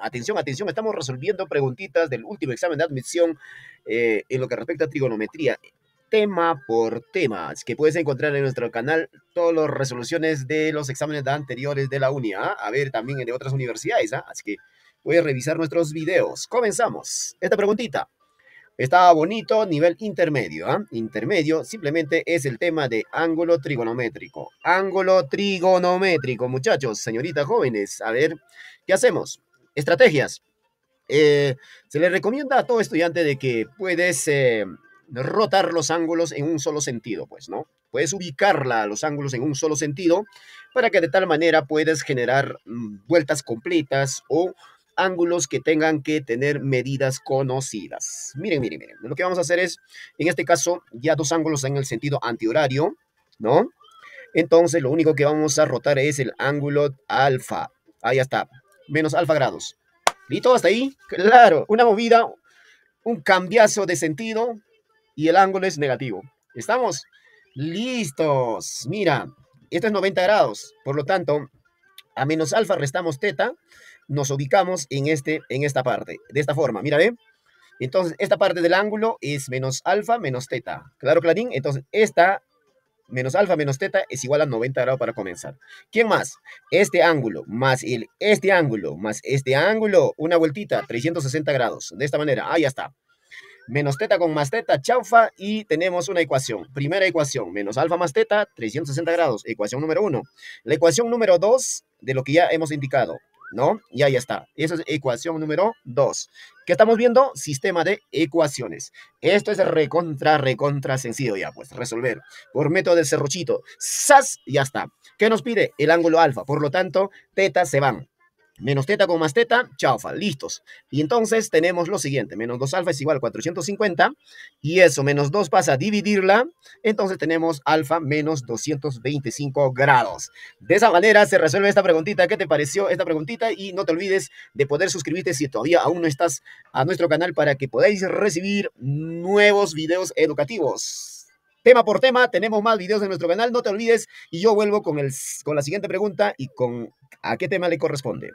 Atención, atención, estamos resolviendo preguntitas del último examen de admisión eh, en lo que respecta a trigonometría, tema por tema, que puedes encontrar en nuestro canal todas las resoluciones de los exámenes anteriores de la UNIA, ¿ah? a ver también de otras universidades, ¿ah? así que puedes revisar nuestros videos. Comenzamos. Esta preguntita. Estaba bonito, nivel intermedio. ¿eh? Intermedio simplemente es el tema de ángulo trigonométrico. Ángulo trigonométrico, muchachos, señoritas jóvenes. A ver, ¿qué hacemos? Estrategias. Eh, se le recomienda a todo estudiante de que puedes eh, rotar los ángulos en un solo sentido, pues, ¿no? Puedes ubicarla los ángulos en un solo sentido para que de tal manera puedas generar mm, vueltas completas o ángulos que tengan que tener medidas conocidas. Miren, miren, miren. Lo que vamos a hacer es, en este caso, ya dos ángulos en el sentido antihorario, ¿no? Entonces, lo único que vamos a rotar es el ángulo alfa. Ahí está. Menos alfa grados. ¿Listo? ¿Hasta ahí? Claro. Una movida, un cambiazo de sentido y el ángulo es negativo. ¿Estamos? Listos. Mira, esto es 90 grados. Por lo tanto, a menos alfa restamos teta nos ubicamos en, este, en esta parte, de esta forma, mira, ¿eh? Entonces, esta parte del ángulo es menos alfa menos teta. ¿Claro, Clarín? Entonces, esta menos alfa menos teta es igual a 90 grados para comenzar. ¿Quién más? Este ángulo más el, este ángulo más este ángulo, una vueltita, 360 grados. De esta manera, ahí ya está. Menos teta con más teta, chaufa, y tenemos una ecuación. Primera ecuación, menos alfa más teta, 360 grados, ecuación número uno. La ecuación número dos de lo que ya hemos indicado, ¿no? Y ahí está. Esa es ecuación número 2. ¿Qué estamos viendo? Sistema de ecuaciones. Esto es recontra, recontra sencillo ya, pues, resolver por método del cerrochito. ¡Sas! Ya está. ¿Qué nos pide? El ángulo alfa. Por lo tanto, teta se van. Menos teta con más teta, chaufa, listos. Y entonces tenemos lo siguiente, menos 2 alfa es igual a 450, y eso, menos 2 pasa a dividirla, entonces tenemos alfa menos 225 grados. De esa manera se resuelve esta preguntita, ¿qué te pareció esta preguntita? Y no te olvides de poder suscribirte si todavía aún no estás a nuestro canal para que podáis recibir nuevos videos educativos tema por tema. Tenemos más videos en nuestro canal, no te olvides. Y yo vuelvo con, el, con la siguiente pregunta y con a qué tema le corresponde.